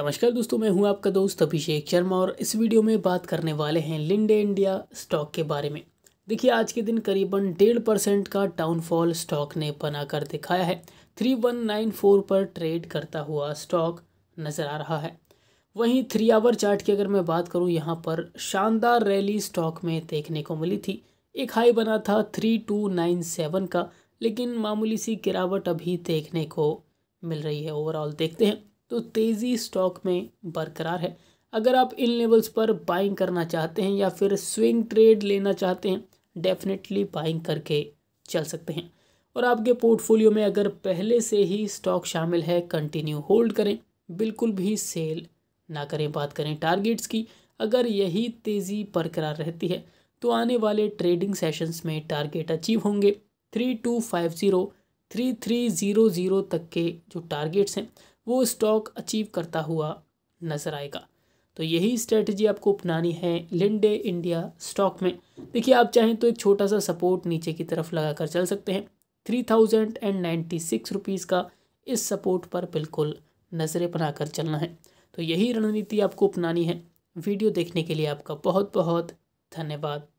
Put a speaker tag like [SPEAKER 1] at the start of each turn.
[SPEAKER 1] नमस्कार दोस्तों मैं हूं आपका दोस्त अभिषेक शर्मा और इस वीडियो में बात करने वाले हैं लिंडे इंडिया स्टॉक के बारे में देखिए आज के दिन करीबन डेढ़ परसेंट का डाउनफॉल स्टॉक ने बनाकर दिखाया है थ्री वन नाइन फोर पर ट्रेड करता हुआ स्टॉक नज़र आ रहा है वहीं थ्री आवर चार्ट की अगर मैं बात करूं यहां पर शानदार रैली स्टॉक में देखने को मिली थी एक हाई बना था थ्री टू नाइन सेवन का लेकिन मामूली सी गिरावट अभी देखने को मिल रही है ओवरऑल देखते हैं तो तेज़ी स्टॉक में बरकरार है अगर आप इन लेवल्स पर बाइंग करना चाहते हैं या फिर स्विंग ट्रेड लेना चाहते हैं डेफिनेटली बाइंग करके चल सकते हैं और आपके पोर्टफोलियो में अगर पहले से ही स्टॉक शामिल है कंटिन्यू होल्ड करें बिल्कुल भी सेल ना करें बात करें टारगेट्स की अगर यही तेज़ी बरकरार रहती है तो आने वाले ट्रेडिंग सेशंस में टारगेट अचीव होंगे three two five zero three three zero zero तक के जो टारगेट्स हैं वो स्टॉक अचीव करता हुआ नज़र आएगा तो यही स्ट्रेटजी आपको अपनानी है लिंडे इंडिया स्टॉक में देखिए आप चाहें तो एक छोटा सा सपोर्ट नीचे की तरफ लगाकर चल सकते हैं three thousand and ninety six rupees का इस सपोर्ट पर बिल्कुल नज़रें बनाकर चलना है तो यही रणनीति आपको अपनानी है वीडियो देखने के लिए आपका बहुत बहुत धन्यवाद